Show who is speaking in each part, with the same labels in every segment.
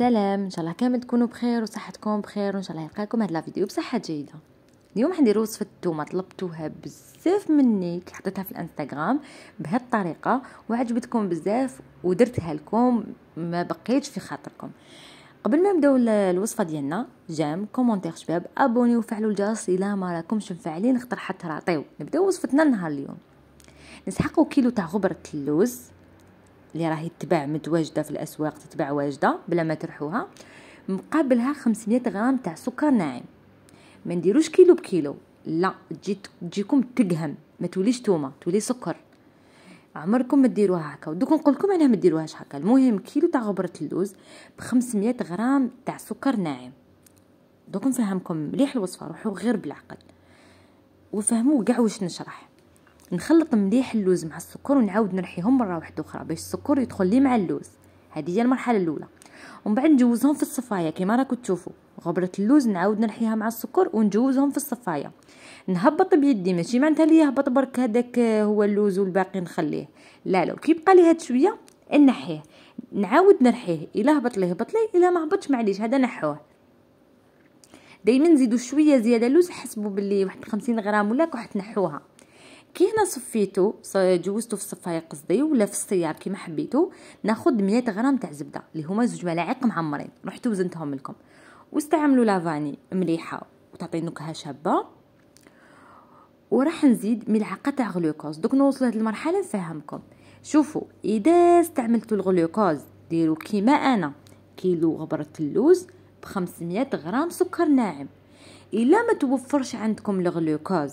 Speaker 1: السلام ان شاء الله كامل تكونوا بخير وصحتكم بخير وان شاء الله يلقاكم هاد لا فيديو بصحه جيده اليوم حنديروا وصفه التومه طلبتوها بزاف مني حطيتها في الانستغرام بهاد الطريقه وعجبتكم بزاف ودرتها لكم ما بقيتش في خاطركم قبل ما نبداو الوصفه ديالنا جام كومونتير شباب ابوني وفعلوا الجرس الا ما راكمش مفعلين خطر حتى راطيو نبداو وصفتنا نهار اليوم نسحقوا كيلو تاع غبره اللوز اللي راهي تباع متواجده في الاسواق تتباع واجده بلا ما ترحوها مقابلها 500 غرام تاع سكر ناعم ما نديروش كيلو بكيلو لا تجي تجيكم تقهم ما توليش تومه تولي سكر عمركم ما ديروها هكا ودوك نقول لكم انا ما ديروهاش هكا المهم كيلو تاع غبره اللوز ب 500 غرام تاع سكر ناعم دوك نفهمكم مليح الوصفه روحوا غير بالعقل وفهموا كاع واش نشرح نخلط مليح اللوز مع السكر ونعاود نرحيهم مره واحده اخرى باش السكر يدخل لي مع اللوز هذه هي المرحله الاولى ومن بعد نجوزهم في الصفايه كما راكم تشوفوا غبره اللوز نعاود نرحيها مع السكر ونجوزهم في الصفايه نهبط بيدي ماشي معناتها لي يهبط برك هذاك هو اللوز والباقي نخليه لا لا كيبقى لي هاد شويه نحيه نعاود نرحيه الا هبط ليه هبط ليه الا ما هبطش معليش هذا نحوه دائما نزيدوا شويه زياده لوز حسبوا باللي واحد 50 غرام ولا راح تنحوها كي هنا صفيتو جوزتو في الصفايه قصدي ولا في السيار كيما حبيتو ناخد 100 غرام تاع زبده اللي هما زوج ملاعق معمرين رحت وزنتهم لكم واستعملوا لافاني مليحه وتعطي نكهه شابه وراح نزيد ملعقه تاع غلوكوز دوك نوصل لهاد المرحله نفهمكم شوفوا اذا استعملتوا الغلوكوز ديروا كيما انا كيلو غبره اللوز ب 500 غرام سكر ناعم الا ما توفرش عندكم الغلوكوز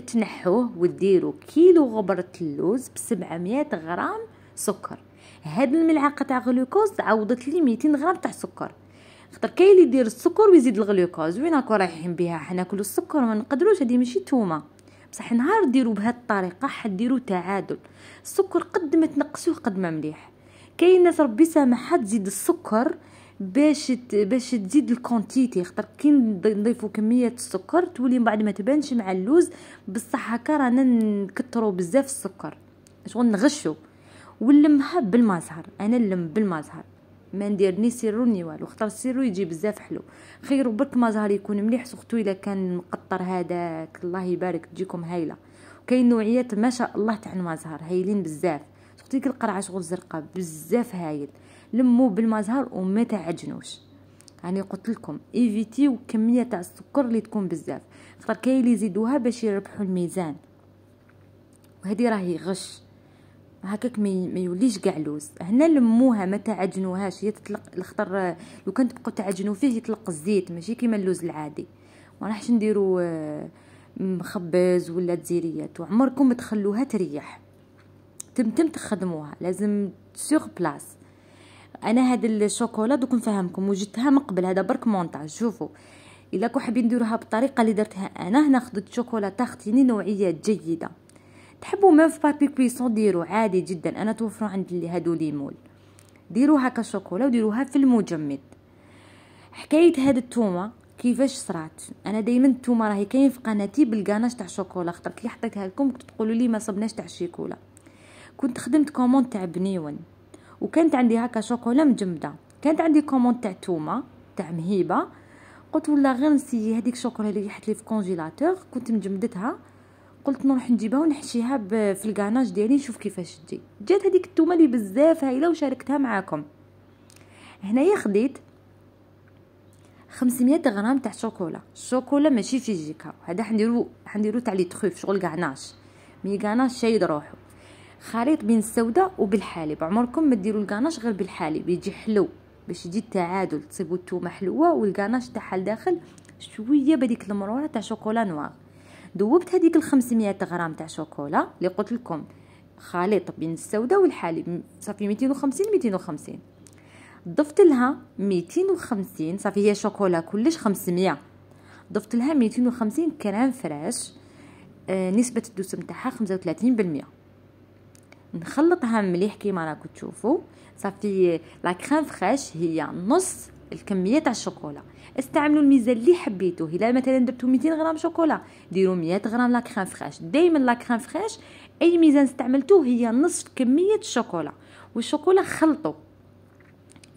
Speaker 1: تنحوه وديروا كيلو غبرة اللوز 700 غرام سكر هاد الملعقة تاع غلوكوز عوضت لي ميتين غرام تاع سكر خاطر كاين اللي يدير السكر ويزيد الغلوكوز وين راكو رايحين بها حنا كل السكر ما نقدروش هادي ماشي تومه بصح نهار ديروا بهاد الطريقه حديروا تعادل السكر قد ما تنقصوه قد ما مليح كاين ناس ربي سامحها تزيد السكر باش باش تزيد الكونتيتي خاطر كي نضيفوا كميه السكر تولي من بعد ما تبانش مع اللوز بصح هكا رانا نكثروا بزاف السكر شغل نغشوا ونلمها بالمزهر انا نلم بالمزهر ما ندير ني سيرو ني والو خاطر السيرو يجي بزاف حلو خير برك مزهر يكون مليح سختو الا كان مقطر هذاك الله يبارك تجيكم هايله كاين نوعيات ما شاء الله تاع المزهر هايلين بزاف تقول ديك القرعه شغل زرقاء بزاف هايل لمو زهر وما تعجنوش يعني قلت لكم ايفيتيو كميه تاع السكر اللي تكون بزاف خاطر كاين اللي يزيدوها باش يربحوا الميزان وهذه راهي غش هكاك ما يوليش كاع لوز هنا لموها ما تعجنوهاش هي تطلق الخطر لو كان تبقوا تعجنوا فيه يطلق الزيت ماشي كيما اللوز العادي ما راحش نديروا آه، مخبز ولا تزيريات وعمركم تخلوها تريح تمتم تخدموها لازم سوغ بلاس انا هاد الشوكولا دوك نفهمكم وجدتها من قبل هذا برك مونتاج شوفوا الا كو حابين نديروها بالطريقه اللي درتها انا هنا خدت شوكولا تختيني نوعيه جيده تحبوا ما في بابي كويسون ديروا عادي جدا انا توفروا عند اللي هادو ليمول ديروها كشوكولا وديروها في المجمد حكايه هاد التومه كيفاش صرات انا دائما التومه راهي كاين في قناتي بالقناش تاع شوكولا خطرت لي حطيتها لكم كنتو تقولوا لي ما صبناش تاع الشيكولا كنت خدمت كوموند تاع بنيون وكانت عندي هكا شوكولا مجمده كانت عندي كوموند تاع تومه تاع مهيبه قلت والله غير نسيي هذيك الشوكولا اللي ريحت لي في كونجيلاتور كنت مجمدتها قلت نروح نجيبها ونحشيها في الكاناج ديالي نشوف كيفاش تجي جات هذيك التومه اللي بزاف هايله وشاركتها معاكم هنايا خديت 500 غرام تاع شوكولا الشوكولا ماشي فيجيكا هذا حنديرو حنديرو تاع لي تخوف شغل كعناش مي كعناش شايد روحو خليط بين السوداء وبالحليب عمركم ما ديروا الكاناش غير بالحليب يجي حلو باش يجي التعادل تصيبوا التومه حلوه والكاناش تاعها لداخل شويه بهذيك المرونه تاع شوكولا نوار ذوبت هذيك ال 500 غرام تاع شوكولا اللي قلت لكم خليط بين السوداء والحليب صافي 250 250 ضفت لها 250 صافي هي شوكولا كلش 500 ضفت لها 250 كريم فريش آه نسبه الدسم تاعها 35% نخلطها مليح كيما راكم تشوفوا صافي لا كريم فريش هي نص الكميه تاع الشوكولا استعملوا الميزان اللي حبيتوه الا مثلا درتو 200 غرام شوكولا ديروا 100 غرام لا كريم فريش دائما لا كريم فريش اي ميزان استعملتوه هي نصف كميه الشوكولا والشوكولا خلطوا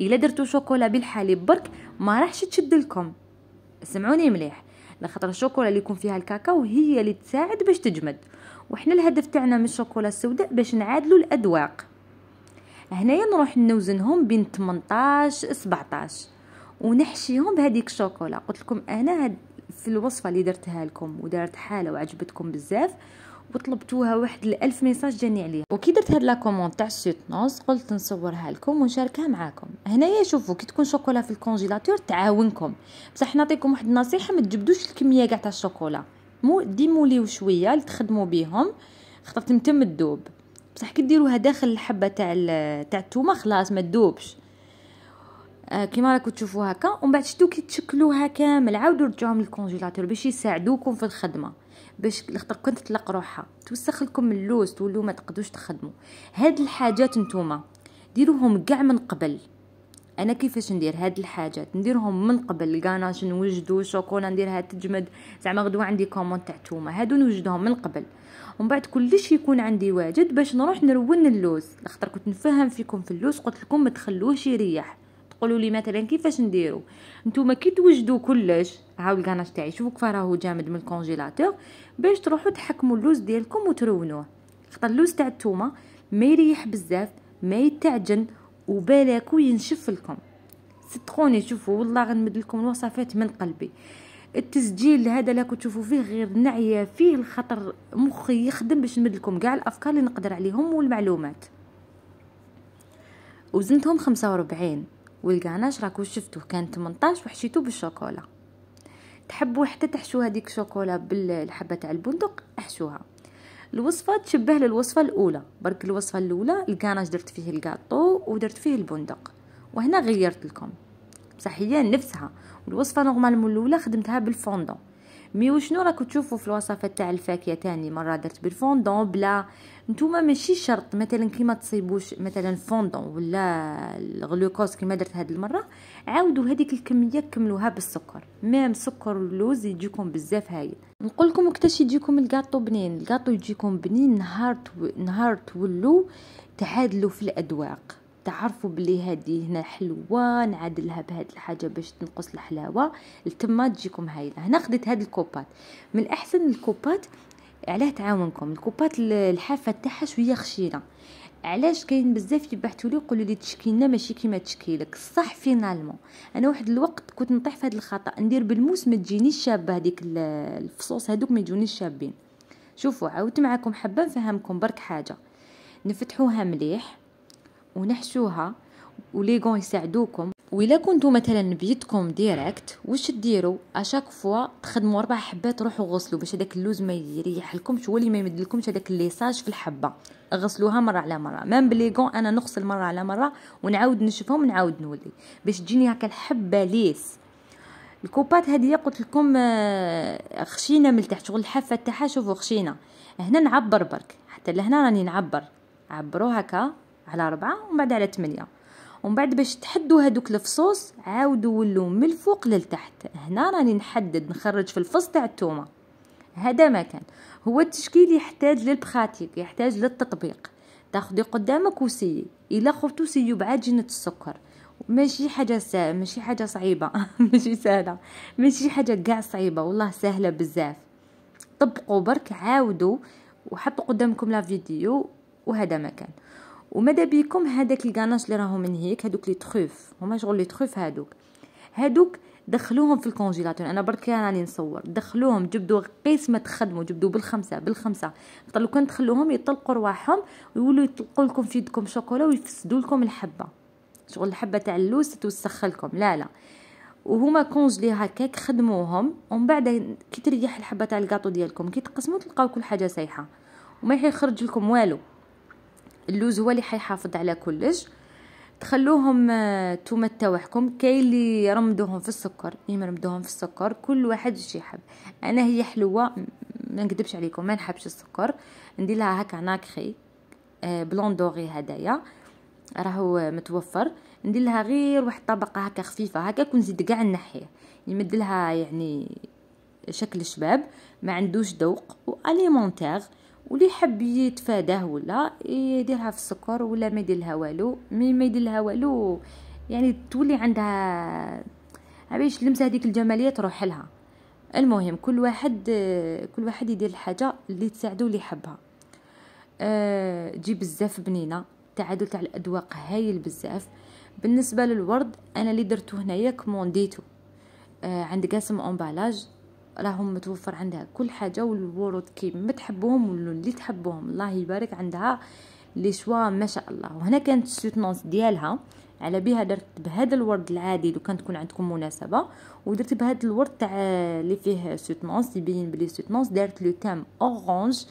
Speaker 1: الا درتو شوكولا بالحليب برك ما راحش تشد لكم سمعوني مليح لخاطر الشوكولا اللي يكون فيها الكاكاو هي اللي تساعد باش تجمد وحنا الهدف تاعنا من الشوكولا السوداء باش نعادلوا الأذواق هنايا نروح نوزنهم بين 18 17 ونحشيهم بهذيك الشوكولا قلت لكم انا في الوصفه اللي درتها لكم ودارت حاله وعجبتكم بزاف وطلبتوها واحد الألف ميساج جاني عليها وكي درت هاد لاكوموند تاع السوتنوس قلت نصورها لكم ونشاركها معاكم هنايا شوفوا كي تكون شوكولا في الكونجيلاتور تعاونكم بصح نعطيكم واحد النصيحه ما تجبدوش الكميه كاع تاع الشوكولا مو ديموليو شويه اللي تخدموا بيهم خاطر تمتم الدوب بصح كي ديروها داخل الحبه تاع تاع التومه خلاص ما تدوبش آه كيما راكم تشوفوا هكا ومن بعد شتو كي تشكلوها كامل عاودوا رجعوهم للكونجيلاتور باش يساعدوكم في الخدمه باش خاطر كنت تلق روحها توسخ لكم اللوز تولوا ما تقدوش تخدموا هاد الحاجات نتوما ديروهم كاع من قبل انا كيفاش ندير هاد الحاجات نديرهم من قبل كاناش نوجدو شوكولا نديرها تجمد زعما غدو عندي كومون تاع توما هادو نوجدهم من قبل ومن بعد كلش يكون عندي واجد باش نروح نرون اللوز خاطر كنت نفهم فيكم في اللوز قلت لكم ما تخلوش يريح تقولوا لي مثلا كيفاش نديرو نتوما كي توجدوا كلش هاو الكاناش تاعي شوفوا كيف راهو جامد من الكونجيلاتور باش تروحوا تحكموا اللوز ديالكم وترونوه خاطر اللوز تاع التومه ما يريح بزاف ما يتعجن وبالاكو ينشف لكم صدقوني شوفوا والله غنمد لكم الوصفات من قلبي التسجيل هذا لا تشوفوا فيه غير نعيه فيه الخطر مخي يخدم باش نمد لكم كاع الافكار اللي نقدر عليهم والمعلومات وزنتهم وربعين والكاناش راكو شفتوه كان 18 وحشيتو بالشوكولا تحبوا حتى تحشوا هذيك الشوكولا بالحبه تاع البندق احشوها الوصفه تشبه للوصفه الاولى برك الوصفه الاولى الكاناش درت فيه الكاطو ودرت فيه البندق وهنا غيرت لكم بصح هي نفسها والوصفه نورمالمون الاولى خدمتها بالفوندون مي وشنو راكو تشوفوا في الوصفه تاع الفاكهه تاني مره درت بالفوندون بلا نتوما ماشي شرط مثلا كيما تصيبوش مثلا فوندون ولا الغلوكوز كيما درت هاد المره عاودوا هذيك الكميه كملوها بالسكر ميم سكر اللوز يجيكم بزاف هايل نقول لكم وقتاش يجيكم الكاطو بنين الكاطو يجيكم بنين نهار تو... نهار تولو تعادلوا في الاذواق تعرفوا بلي هذه هنا حلوه نعدلها بهاد الحاجه باش تنقص الحلاوه لتما تجيكم هايله هنا خديت هاد الكوبات من احسن الكوبات علاه تعاونكم الكوبات الحافه تاعها شويه خشينه علاش كاين بزاف يبعثوا لي يقولوا لي تشكيلنا ماشي كيما تشكيلك صح فينالمون انا واحد الوقت كنت نطيح في هذا الخطا ندير بالموس ما تجينيش شابه هذيك الفصوص هذوك ما يجونيش شابين شوفوا عاودت معكم حبه نفهمكم برك حاجه نفتحوها مليح ونحشوها وليغون يساعدوكم وإلا كنتو مثلا بيدكم ديريكت واش ديروا اشاك فوا تخدموا اربع حبات روحوا غسلوا باش هذاك اللوز ما يريح لكم هو اللي ما يمدلكمش هذاك الليساج في الحبه غسلوها مره على مره ميم بليغون انا نغسل مره على مره ونعاود نشفهم ونعاود نولي باش تجيني هكا الحبه ليس الكوبات هذه قلت لكم آه، خشينه من تحت شغل الحافه تاعها شوفوا خشينه هنا نعبر برك حتى لهنا راني نعبر عبروا هكا على ربعة ومن بعد على تمنية ومن بعد باش تحدوا هادوك الفصوص عاودوا ولوا من الفوق للتحت هنا راني نحدد نخرج في الفص تاع التومه هذا ما كان هو التشكيل يحتاج للبخاتيك يحتاج للتطبيق تاخدي قدامك وسي الا خفتو سيو بعجينه السكر ماشي حاجه سا... ماشي حاجه صعيبه ماشي سهله ماشي حاجه كاع صعيبه والله سهله بزاف طبقوا برك عاودوا وحطوا قدامكم لا فيديو وهذا ما كان وماذا بيكم هذاك الكاناش اللي راهو من هيك هذوك لي تخوف هما شغل لي تخوف هذوك هذوك دخلوهم في الكونجيلاتور انا برك راني نصور دخلوهم جبدوا قيس ما تخدموا جبدوا بالخمسه بالخمسه لو كان تخلوهم يطلقوا رواحهم ويولوا يطلقوا لكم في يدكم شوكولا ويفسدوا لكم الحبه شغل الحبه تاع اللوز توسخ لكم لا لا وهما كونجلي هكاك خدموهم ومن بعد كي تريح الحبه تاع الكاطو ديالكم كي تقسموا تلقاو كل حاجه سايحه وما يخرج لكم والو اللوز هو اللي حيحافظ على كلش تخلوهم آه، تاوعكم كاين اللي يرمدوهم في السكر يمرمدوهم في السكر كل واحد اش يحب انا هي حلوه ما نكذبش عليكم ما نحبش السكر ندير لها هكا ناكري آه، بلون دوغي هدايا راهو متوفر ندير لها غير واحد طبقه هكا خفيفه هكا كون نزيد كاع نحيه يمد لها يعني شكل شباب ما عندوش ذوق واليمونتير واللي يحب يتفاداه ولا يديرها في السكر ولا ما يديرها والو مي ما يديرها والو يعني تولي عندها عبيش لمسه هذيك الجماليه تروح لها المهم كل واحد كل واحد يدير الحاجه اللي تساعده اللي يحبها أه تجي بزاف بنينه تعادل تاع الاذواق هايل بزاف بالنسبه للورد انا اللي درتو هنايا كومونديتو أه عند قاسم امبالاج راهم متوفر عندها كل حاجه والورود كيما تحبوهم واللون اللي تحبوهم الله يبارك عندها لي شوا ما شاء الله وهنا كانت السوتنونس ديالها على بها درت بهذا الورد العادي لو كان تكون عندكم مناسبه ودرت بهذا الورد تاع اللي فيه سوتنونس يبين بلي سوتنونس دارت لو تام اورانج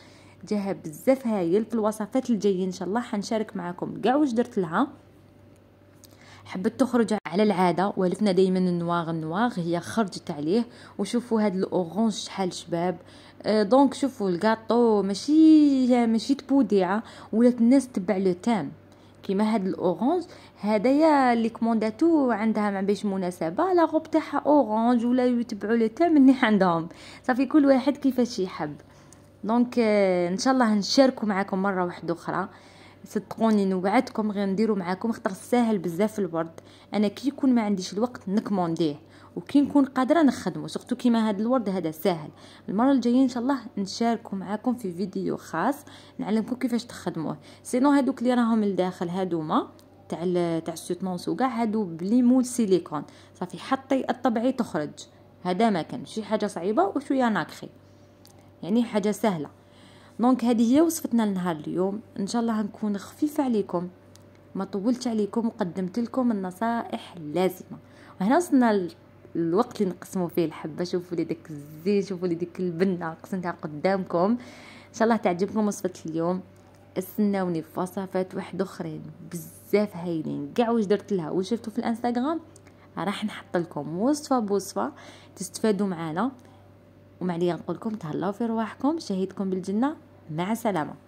Speaker 1: جاها بزاف هايل في الوصفات الجايه ان شاء الله حنشارك معكم كاع واش درت لها حبت تخرج على العاده ولفنا دائما النواغ النواغ هي خرجت عليه وشوفوا هاد الاورانج شحال شباب آه، دونك شوفوا الكاطو ماشي ماشي تبوديعه ولات الناس تبع لو تام كيما هاد الاورانج هدايا اللي كومونداتو عندها ما بيش مناسبه لا غوب تاعها اورانج ولا يتبعوا لو تام اللي عندهم صافي كل واحد كيفاش يحب دونك آه، ان شاء الله نشاركوا معكم مره واحده اخرى صدقوني نوعدكم غنديرو معاكم خطر ساهل بزاف الورد انا كي يكون ما عنديش الوقت نكمونديه وكي نكون قادره نخدمه سورتو كيما هذا الورد هذا ساهل المره الجايه ان شاء الله نشاركو معاكم في فيديو خاص نعلمكم كيفاش تخدموه سينو هادوك اللي راهم لداخل هادوما تاع تاع السوتمونس وكاع هادو بليمون سيليكون صافي حطي الطبعي تخرج هذا ما كان شي حاجه صعيبه وشويه ناكخي يعني حاجه سهله دونك هذه هي وصفتنا لنهار اليوم ان شاء الله هنكون خفيفه عليكم ما طولت عليكم وقدمت لكم النصائح اللازمه وهنا وصلنا الوقت اللي نقسموا فيه الحبه شوفوا لي داك الزيت شوفوا لي ديك البنه قسمتها قدامكم ان شاء الله تعجبكم وصفه اليوم استناوني في وصفات واحد اخرين بزاف هايلين كاع واش درت لها واش في الانستغرام راح نحط لكم وصفه بوصفه تستفادوا معانا ومعليا نقول لكم تهلاو في رواحكم شهيدكم بالجنه مع السلامه